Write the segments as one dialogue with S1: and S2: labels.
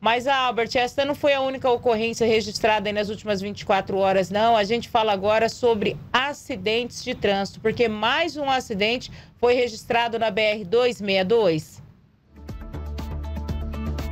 S1: Mas, Albert, esta não foi a única ocorrência registrada nas últimas 24 horas, não. A gente fala agora sobre acidentes de trânsito, porque mais um acidente foi registrado na BR-262.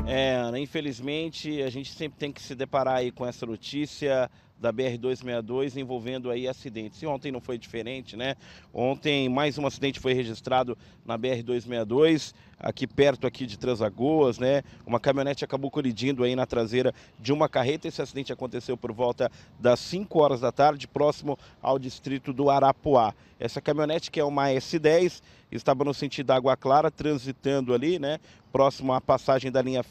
S2: É, Ana, infelizmente a gente sempre tem que se deparar aí com essa notícia da BR-262 envolvendo aí acidentes. E ontem não foi diferente, né? Ontem mais um acidente foi registrado na BR-262, aqui perto aqui de Transagoas, né? Uma caminhonete acabou colidindo aí na traseira de uma carreta. Esse acidente aconteceu por volta das 5 horas da tarde, próximo ao distrito do Arapuá. Essa caminhonete, que é uma S10, estava no sentido da Água Clara, transitando ali, né? Próximo à passagem da linha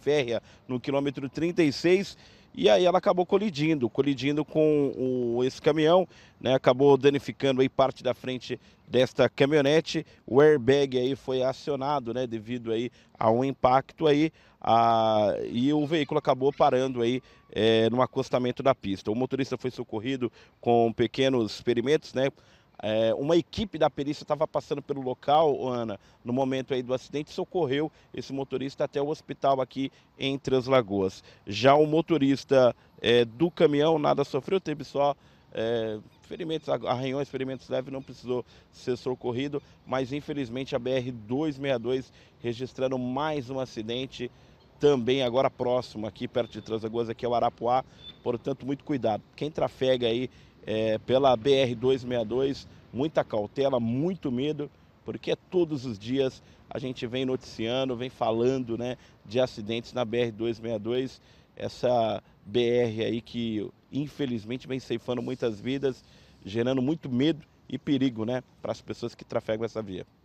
S2: férrea no quilômetro 36 e aí ela acabou colidindo, colidindo com o, esse caminhão, né? Acabou danificando aí parte da frente desta caminhonete. O airbag aí foi acionado, né? Devido aí a um impacto aí, a, e o veículo acabou parando aí é, no acostamento da pista. O motorista foi socorrido com pequenos ferimentos, né? É, uma equipe da perícia estava passando pelo local, Ana, no momento aí do acidente, socorreu esse motorista até o hospital aqui em Translagoas. Já o motorista é, do caminhão nada sofreu, teve só é, ferimentos, arranhões, ferimentos leves, não precisou ser socorrido, mas infelizmente a BR-262 registrando mais um acidente, também agora próximo, aqui perto de Translagoas, aqui é o Arapuá, portanto muito cuidado. Quem trafega aí é, pela BR-262, muita cautela, muito medo, porque todos os dias a gente vem noticiando, vem falando né, de acidentes na BR-262, essa BR aí que infelizmente vem ceifando muitas vidas, gerando muito medo e perigo né, para as pessoas que trafegam essa via.